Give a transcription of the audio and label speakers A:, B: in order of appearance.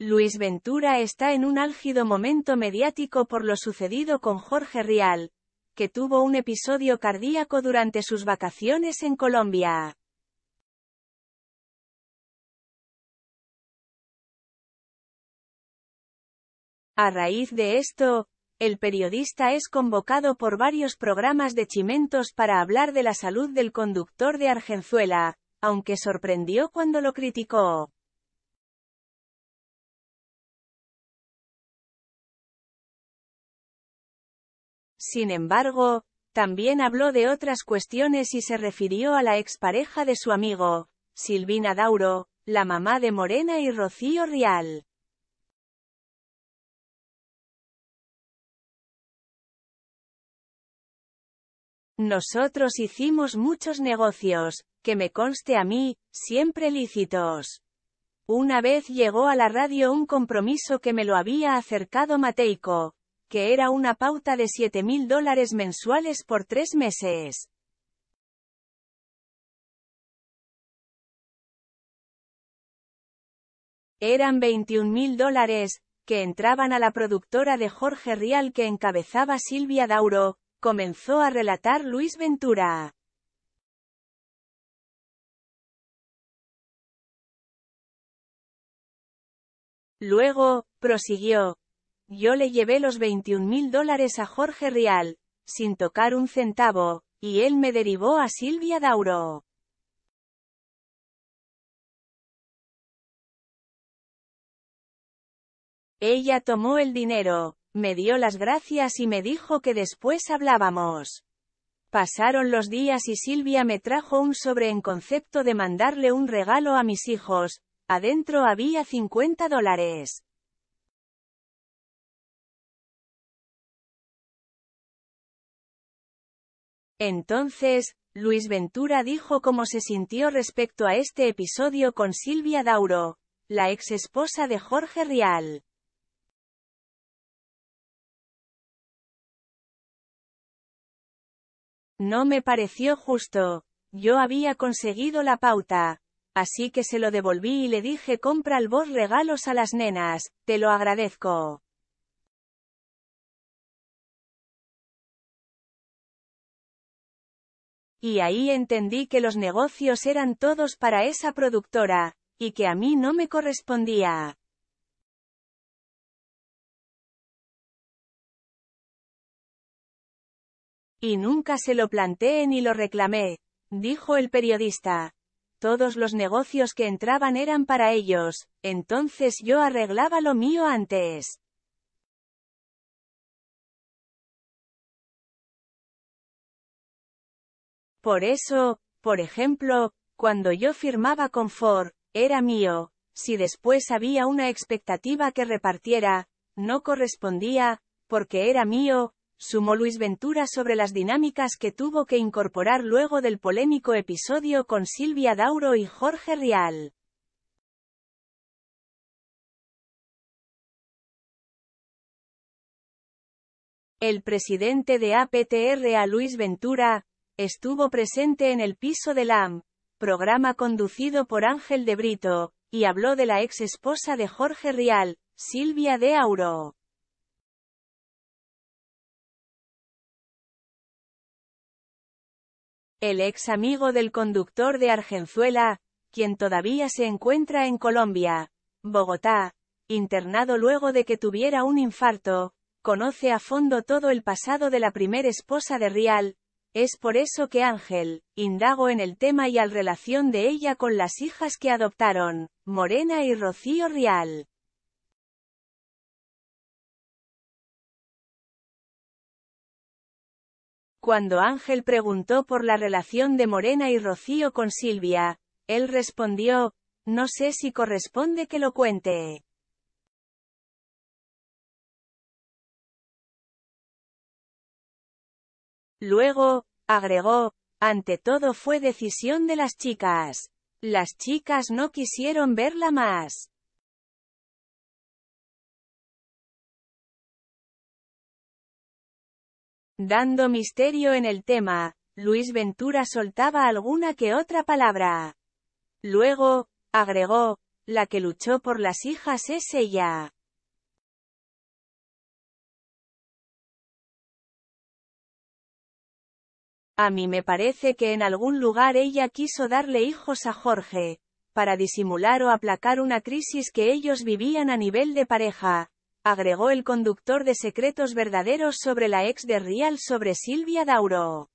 A: Luis Ventura está en un álgido momento mediático por lo sucedido con Jorge Rial, que tuvo un episodio
B: cardíaco durante sus vacaciones en Colombia. A raíz de esto, el periodista es convocado por varios programas de Chimentos
A: para hablar de la salud del conductor de Argenzuela, aunque sorprendió cuando lo
B: criticó. Sin embargo, también habló
A: de otras cuestiones y se refirió a la expareja de su amigo, Silvina Dauro,
B: la mamá de Morena y Rocío Rial. Nosotros hicimos muchos negocios, que me conste a mí, siempre
A: lícitos. Una vez llegó a la radio un compromiso que me lo había acercado Mateico, que era una pauta de 7.000 dólares mensuales por tres
B: meses. Eran 21.000 dólares, que entraban a la
A: productora de Jorge Rial que encabezaba Silvia Dauro, comenzó a relatar Luis
B: Ventura. Luego, prosiguió,
A: yo le llevé los 21 mil dólares a Jorge Rial, sin tocar un centavo,
B: y él me derivó a Silvia Dauro. Ella tomó el dinero, me dio las gracias y me dijo que después hablábamos.
A: Pasaron los días y Silvia me trajo un sobre en concepto de mandarle un regalo a mis
B: hijos, adentro había 50 dólares. Entonces, Luis Ventura dijo cómo se sintió respecto a este episodio con Silvia Dauro, la ex esposa de Jorge Rial. No me pareció justo. Yo había conseguido la pauta. Así que se lo devolví y le dije compra el vos regalos a las nenas, te lo agradezco. Y ahí entendí que los negocios eran todos para esa productora, y que a mí no me correspondía. Y nunca se lo
A: planteé ni lo reclamé, dijo el periodista. Todos los negocios que
B: entraban eran para ellos, entonces yo arreglaba lo mío antes. Por eso, por ejemplo, cuando yo firmaba con Ford,
A: era mío, si después había una expectativa que repartiera, no correspondía, porque era mío, sumó Luis Ventura sobre las dinámicas que tuvo
B: que incorporar luego del polémico episodio con Silvia Dauro y Jorge Rial. El presidente de APTR a Luis Ventura,
A: estuvo presente en el piso del AM, programa conducido por Ángel de
B: Brito, y habló de la ex esposa de Jorge Rial, Silvia de Auro. El ex amigo del conductor de Argenzuela, quien todavía se
A: encuentra en Colombia, Bogotá, internado luego de que tuviera un infarto, conoce a fondo todo el pasado de la primera esposa de Rial, es por eso que Ángel, indago en el tema y al relación de ella con las hijas que adoptaron,
B: Morena y Rocío Rial. Cuando Ángel
A: preguntó por la relación de Morena y Rocío con Silvia, él respondió,
B: no sé si corresponde que lo cuente. Luego, agregó, ante todo fue decisión de las chicas. Las chicas no quisieron verla más. Dando misterio en el tema,
A: Luis Ventura soltaba alguna que otra palabra. Luego,
B: agregó, la que luchó por las hijas es ella. A mí me parece que en algún lugar ella quiso darle hijos a Jorge, para
A: disimular o aplacar una crisis que ellos vivían a nivel de pareja, agregó el
B: conductor de Secretos Verdaderos sobre la ex de Rial sobre Silvia Dauro.